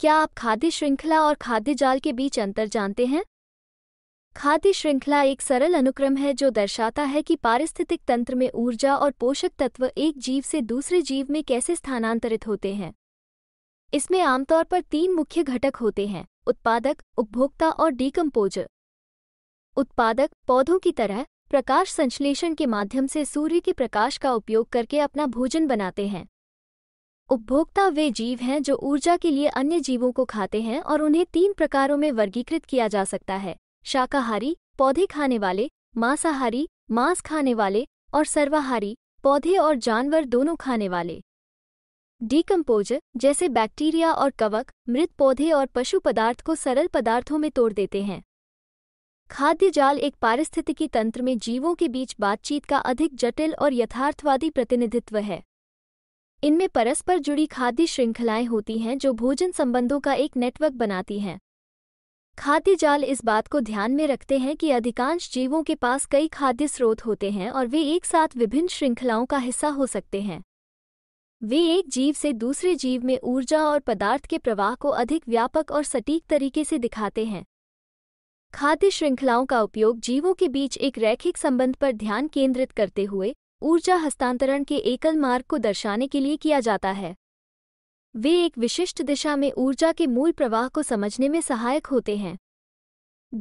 क्या आप खाद्य श्रृंखला और खाद्य जाल के बीच अंतर जानते हैं खाद्य श्रृंखला एक सरल अनुक्रम है जो दर्शाता है कि पारिस्थितिक तंत्र में ऊर्जा और पोषक तत्व एक जीव से दूसरे जीव में कैसे स्थानांतरित होते हैं इसमें आमतौर पर तीन मुख्य घटक होते हैं उत्पादक उपभोक्ता और डीकम्पोजर उत्पादक पौधों की तरह प्रकाश संश्लेषण के माध्यम से सूर्य के प्रकाश का उपयोग करके अपना भोजन बनाते हैं उपभोक्ता वे जीव हैं जो ऊर्जा के लिए अन्य जीवों को खाते हैं और उन्हें तीन प्रकारों में वर्गीकृत किया जा सकता है शाकाहारी पौधे खाने वाले मांसाहारी मांस खाने वाले और सर्वाहारी पौधे और जानवर दोनों खाने वाले डीकम्पोज जैसे बैक्टीरिया और कवक मृत पौधे और पशु पदार्थ को सरल पदार्थों में तोड़ देते हैं खाद्य जाल एक पारिस्थितिकी तंत्र में जीवों के बीच बातचीत का अधिक जटिल और यथार्थवादी प्रतिनिधित्व है इनमें परस्पर जुड़ी खाद्य श्रृंखलाएं होती हैं जो भोजन संबंधों का एक नेटवर्क बनाती हैं खाद्य जाल इस बात को ध्यान में रखते हैं कि अधिकांश जीवों के पास कई खाद्य स्रोत होते हैं और वे एक साथ विभिन्न श्रृंखलाओं का हिस्सा हो सकते हैं वे एक जीव से दूसरे जीव में ऊर्जा और पदार्थ के प्रवाह को अधिक व्यापक और सटीक तरीके से दिखाते हैं खाद्य श्रृंखलाओं का उपयोग जीवों के बीच एक रैखिक संबंध पर ध्यान केंद्रित करते हुए ऊर्जा हस्तांतरण के एकल मार्ग को दर्शाने के लिए किया जाता है वे एक विशिष्ट दिशा में ऊर्जा के मूल प्रवाह को समझने में सहायक होते हैं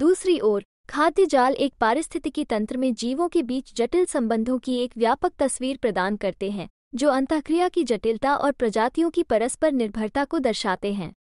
दूसरी ओर खाद्य जाल एक पारिस्थितिकी तंत्र में जीवों के बीच जटिल संबंधों की एक व्यापक तस्वीर प्रदान करते हैं जो अंतःक्रिया की जटिलता और प्रजातियों की परस्पर निर्भरता को दर्शाते हैं